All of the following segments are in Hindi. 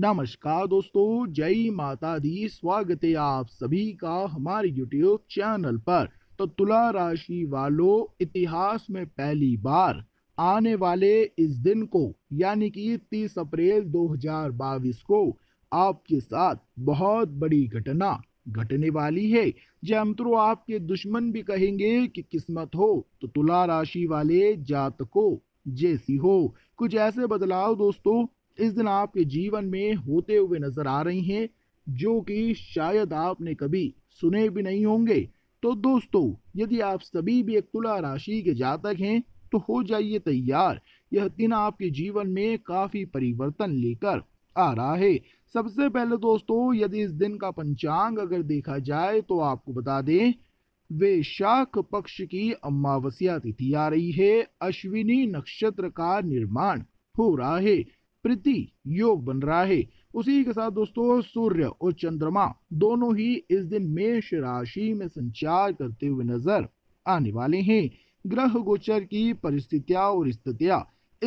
नमस्कार दोस्तों जय माता दी स्वागत है आप सभी का हमारे यूट्यूब चैनल पर तो तुला राशि वालों इतिहास में पहली बार आने वाले इस दिन को यानी कि 30 अप्रैल 2022 को आपके साथ बहुत बड़ी घटना घटने वाली है जमत्रो आपके दुश्मन भी कहेंगे कि किस्मत हो तो तुला राशि वाले जात को जैसी हो कुछ ऐसे बदलाव दोस्तों इस दिन आपके जीवन में होते हुए नजर आ रही हैं जो कि शायद आपने कभी सुने भी नहीं होंगे तो दोस्तों यदि आप सभी भी एक तुला राशि के जातक हैं तो हो जाइए तैयार यह दिन आपके जीवन में काफी परिवर्तन लेकर आ रहा है सबसे पहले दोस्तों यदि इस दिन का पंचांग अगर देखा जाए तो आपको बता दें वे शाख पक्ष की अमावस्या तिथि आ रही है अश्विनी नक्षत्र का निर्माण हो रहा है पृथ्वी योग बन रहा है उसी के साथ दोस्तों सूर्य और चंद्रमा दोनों ही इस दिन मेष राशि में संचार करते हुए नजर आने वाले हैं ग्रह गोचर की परिस्थितियां और स्थितियां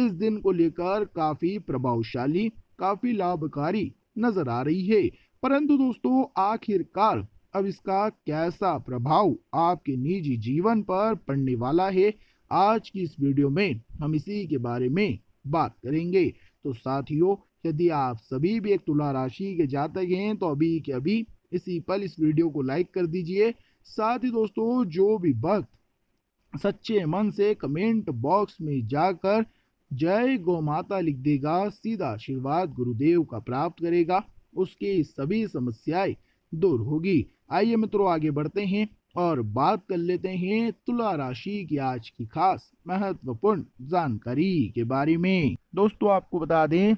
इस दिन को लेकर काफी प्रभावशाली काफी लाभकारी नजर आ रही है परंतु दोस्तों आखिरकार अब इसका कैसा प्रभाव आपके निजी जीवन पर पड़ने वाला है आज की इस वीडियो में हम इसी के बारे में बात करेंगे तो साथियों यदि आप सभी भी एक तुला राशि के जातक हैं तो अभी के अभी इसी पल इस वीडियो को लाइक कर दीजिए साथ ही दोस्तों जो भी भक्त सच्चे मन से कमेंट बॉक्स में जाकर जय गौ माता लिख देगा सीधा आशीर्वाद गुरुदेव का प्राप्त करेगा उसकी सभी समस्याएं दूर होगी आइए मित्रों आगे बढ़ते हैं और बात कर लेते हैं तुला राशि की आज की खास महत्वपूर्ण जानकारी के बारे में दोस्तों आपको बता दें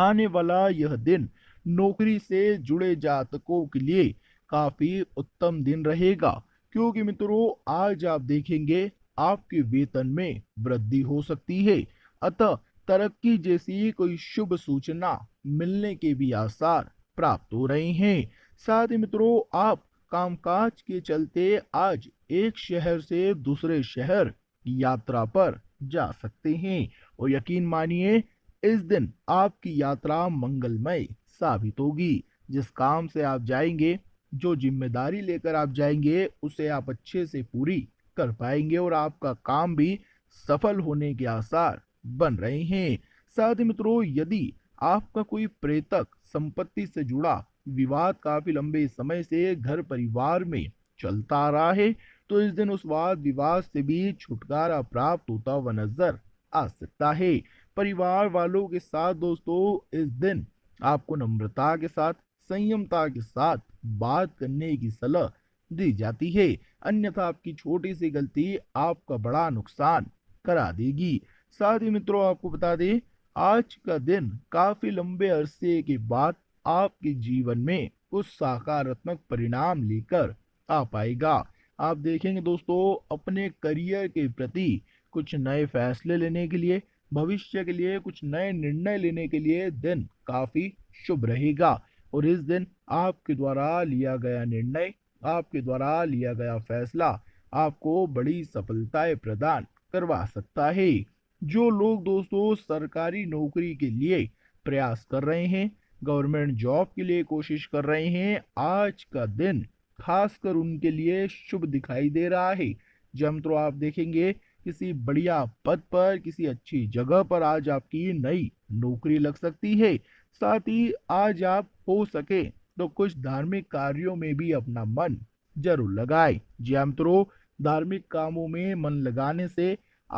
आने वाला यह दिन नौकरी से जुड़े जातकों के लिए काफी उत्तम दिन रहेगा क्योंकि मित्रों आज आप देखेंगे आपके वेतन में वृद्धि हो सकती है अतः तरक्की जैसी कोई शुभ सूचना मिलने के भी आसार प्राप्त हो रहे हैं साथ ही मित्रों आप कामकाज के चलते आज एक शहर से दूसरे शहर यात्रा पर जा सकते हैं और यकीन मानिए इस दिन आपकी यात्रा मंगलमय साबित होगी जिस काम से आप जाएंगे जो जिम्मेदारी लेकर आप जाएंगे उसे आप अच्छे से पूरी कर पाएंगे और आपका काम भी सफल होने के आसार बन रहे हैं साथ ही मित्रों यदि आपका कोई प्रेतक संपत्ति से जुड़ा विवाद काफ़ी लंबे समय से घर परिवार में चलता रहा है तो इस दिन उस वाद विवाद से भी छुटकारा प्राप्त होता हुआ नजर आ सकता है परिवार वालों के साथ दोस्तों इस दिन आपको नम्रता के साथ संयमता के साथ बात करने की सलाह दी जाती है अन्यथा आपकी छोटी सी गलती आपका बड़ा नुकसान करा देगी साथ ही मित्रों आपको बता दें आज का दिन काफी लंबे अरसे के बाद आपके जीवन में कुछ सकारात्मक परिणाम लेकर आ पाएगा आप देखेंगे दोस्तों अपने करियर के प्रति कुछ नए फैसले लेने के लिए भविष्य के लिए कुछ नए निर्णय लेने के लिए दिन काफ़ी शुभ रहेगा और इस दिन आपके द्वारा लिया गया निर्णय आपके द्वारा लिया गया फैसला आपको बड़ी सफलताएं प्रदान करवा सकता है जो लोग दोस्तों सरकारी नौकरी के लिए प्रयास कर रहे हैं गवर्नमेंट जॉब के लिए कोशिश कर रहे हैं आज का दिन खासकर उनके लिए शुभ दिखाई दे रहा है जमत्रो हाँ आप देखेंगे किसी बढ़िया पद पर किसी अच्छी जगह पर आज आपकी नई नौकरी लग सकती है साथ ही आज आप हो सके तो कुछ धार्मिक कार्यों में भी अपना मन जरूर लगाए जमत्रो हाँ धार्मिक कामों में मन लगाने से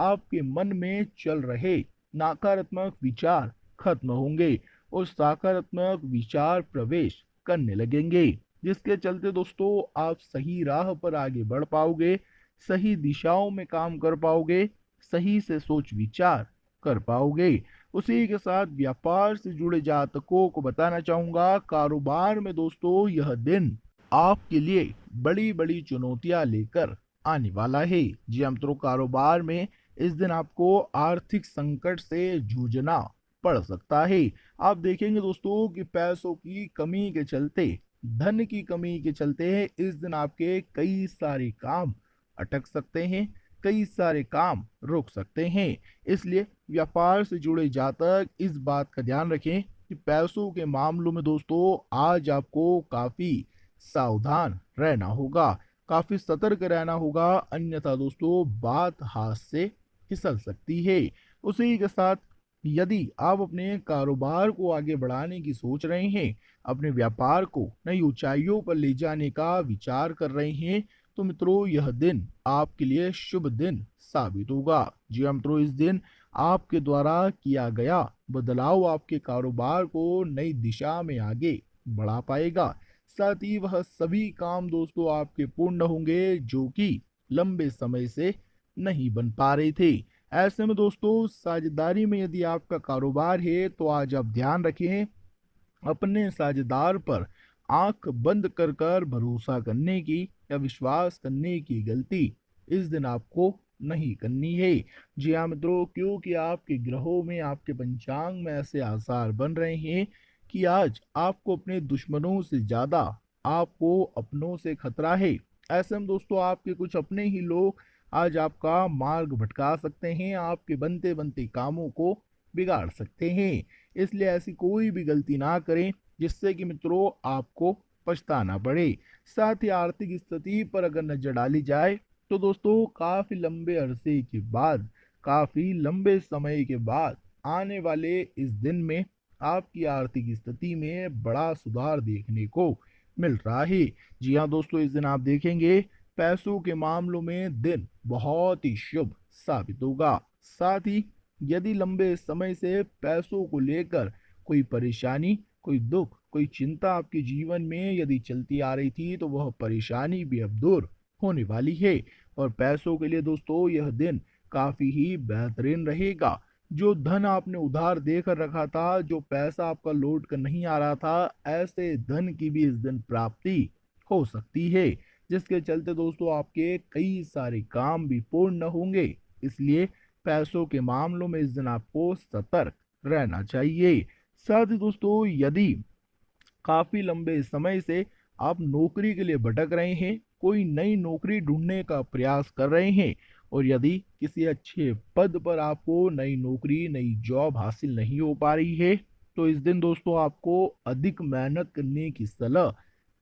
आपके मन में चल रहे नकारात्मक विचार खत्म होंगे और सकारात्मक विचार प्रवेश करने लगेंगे जिसके चलते दोस्तों आप सही राह पर आगे बढ़ पाओगे सही दिशाओं में काम कर पाओगे सही से सोच विचार कर पाओगे उसी के साथ व्यापार से जुड़े जातकों को बताना चाहूंगा कारोबार में दोस्तों यह दिन आपके लिए बड़ी बड़ी चुनौतियां लेकर आने वाला है जी हम हाँ तो कारोबार में इस दिन आपको आर्थिक संकट से जूझना पड़ सकता है आप देखेंगे दोस्तों कि पैसों की कमी के चलते धन की कमी के चलते इस दिन आपके कई सारे काम अटक सकते हैं कई सारे काम रोक सकते हैं इसलिए व्यापार से जुड़े जातक इस बात का ध्यान रखें कि पैसों के मामलों में दोस्तों आज आपको काफ़ी सावधान रहना होगा काफ़ी सतर्क रहना होगा अन्यथा दोस्तों बात हाथ से फिसल सकती है उसी के साथ यदि आप अपने कारोबार को आगे बढ़ाने की सोच रहे हैं अपने व्यापार को नई ऊंचाइयों पर ले जाने का विचार कर रहे हैं तो मित्रों यह दिन आपके लिए शुभ दिन साबित होगा जी हाँ मित्रों इस दिन आपके द्वारा किया गया बदलाव आपके कारोबार को नई दिशा में आगे बढ़ा पाएगा साथ ही वह सभी काम दोस्तों आपके पूर्ण होंगे जो कि लंबे समय से नहीं बन पा रहे थे ऐसे में दोस्तों साझेदारी में यदि आपका कारोबार है तो आज आप ध्यान रखें अपने साझेदार पर आंख बंद कर कर भरोसा करने की या विश्वास करने की गलती इस दिन आपको नहीं करनी है जी हाँ मित्रों क्योंकि आपके ग्रहों में आपके पंचांग में ऐसे आसार बन रहे हैं कि आज आपको अपने दुश्मनों से ज़्यादा आपको अपनों से खतरा है ऐसे में दोस्तों आपके कुछ अपने ही लोग आज आपका मार्ग भटका सकते हैं आपके बनते बनते कामों को बिगाड़ सकते हैं इसलिए ऐसी कोई भी गलती ना करें जिससे कि मित्रों आपको पछताना पड़े साथ ही आर्थिक स्थिति पर अगर नज़र डाली जाए तो दोस्तों काफ़ी लंबे अरसे के बाद काफ़ी लंबे समय के बाद आने वाले इस दिन में आपकी आर्थिक स्थिति में बड़ा सुधार देखने को मिल रहा है जी हाँ दोस्तों इस दिन आप देखेंगे पैसों के मामलों में दिन बहुत ही शुभ साबित होगा साथ ही यदि लंबे समय से पैसों को लेकर कोई परेशानी कोई दुख कोई चिंता आपके जीवन में यदि चलती आ रही थी तो वह परेशानी भी अब दूर होने वाली है और पैसों के लिए दोस्तों यह दिन काफ़ी ही बेहतरीन रहेगा जो धन आपने उधार देकर रखा था जो पैसा आपका लौट कर नहीं आ रहा था ऐसे धन की भी इस दिन प्राप्ति हो सकती है जिसके चलते दोस्तों आपके कई सारे काम भी पूर्ण होंगे इसलिए पैसों के मामलों में इस दिन आपको सतर्क रहना चाहिए साथ ही दोस्तों यदि काफ़ी लंबे समय से आप नौकरी के लिए भटक रहे हैं कोई नई नौकरी ढूंढने का प्रयास कर रहे हैं और यदि किसी अच्छे पद पर आपको नई नौकरी नई जॉब हासिल नहीं हो पा रही है तो इस दिन दोस्तों आपको अधिक मेहनत करने की सलाह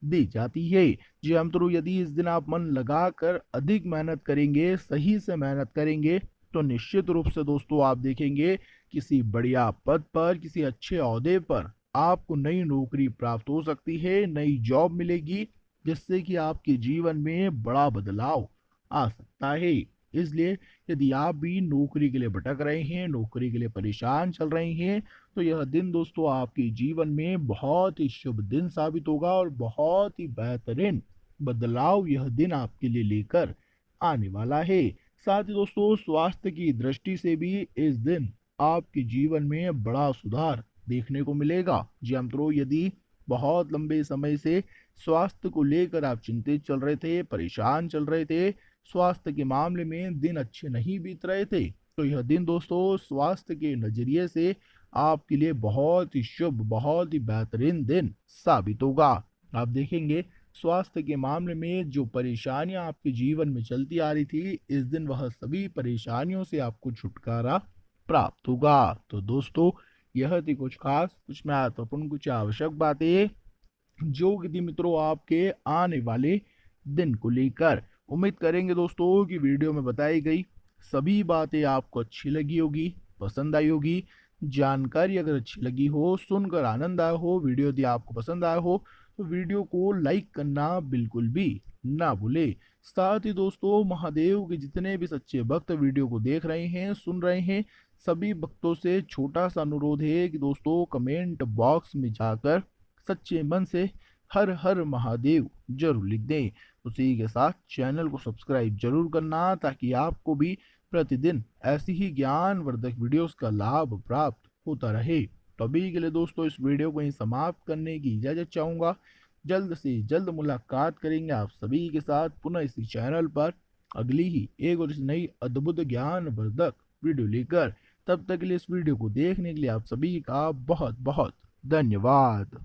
दी जाती है जी हम तो यदि इस दिन आप मन लगा कर अधिक मेहनत करेंगे सही से मेहनत करेंगे तो निश्चित रूप से दोस्तों आप देखेंगे किसी बढ़िया पद पर किसी अच्छे अहदे पर आपको नई नौकरी प्राप्त हो सकती है नई जॉब मिलेगी जिससे कि आपके जीवन में बड़ा बदलाव आ सकता है इसलिए यदि आप भी नौकरी के लिए भटक रहे हैं नौकरी के लिए परेशान चल रहे हैं तो यह दिन दोस्तों आपके जीवन में बहुत ही शुभ दिन साबित होगा और बहुत ही बेहतरीन बदलाव यह दिन आपके लिए लेकर आने वाला है साथ ही दोस्तों स्वास्थ्य की दृष्टि से भी इस दिन आपके जीवन में बड़ा सुधार देखने को मिलेगा जी हाँ मित्रों यदि बहुत लंबे समय से स्वास्थ्य को लेकर आप चिंतित चल रहे थे परेशान चल रहे थे स्वास्थ्य के मामले में दिन अच्छे नहीं बीत रहे थे तो यह दिन दोस्तों स्वास्थ्य के नज़रिए से आपके लिए बहुत ही शुभ बहुत ही बेहतरीन दिन साबित होगा आप देखेंगे स्वास्थ्य के मामले में जो परेशानियां आपके जीवन में चलती आ रही थी इस दिन वह सभी परेशानियों से आपको छुटकारा प्राप्त होगा तो दोस्तों यह थी कुछ खास कुछ महत्वपूर्ण कुछ आवश्यक बातें जो कि मित्रों आपके आने वाले दिन को लेकर उम्मीद करेंगे दोस्तों कि वीडियो में बताई गई सभी बातें आपको अच्छी लगी होगी पसंद आई होगी जानकारी अगर अच्छी लगी हो सुनकर आनंद आया हो वीडियो यदि आपको पसंद आया हो तो वीडियो को लाइक करना बिल्कुल भी ना भूले साथ ही दोस्तों महादेव के जितने भी सच्चे भक्त वीडियो को देख रहे हैं सुन रहे हैं सभी भक्तों से छोटा सा अनुरोध है कि दोस्तों कमेंट बॉक्स में जाकर सच्चे मन से हर हर महादेव जरूर लिख दें उसी के साथ चैनल को सब्सक्राइब जरूर करना ताकि आपको भी प्रतिदिन ऐसी ही ज्ञानवर्धक वीडियोस का लाभ प्राप्त होता रहे तो अभी के लिए दोस्तों इस वीडियो को ही समाप्त करने की इजाज़त चाहूँगा जल्द से जल्द मुलाकात करेंगे आप सभी के साथ पुनः इसी चैनल पर अगली ही एक और नई अद्भुत ज्ञानवर्धक वीडियो लेकर तब तक के लिए इस वीडियो को देखने के लिए आप सभी का बहुत बहुत धन्यवाद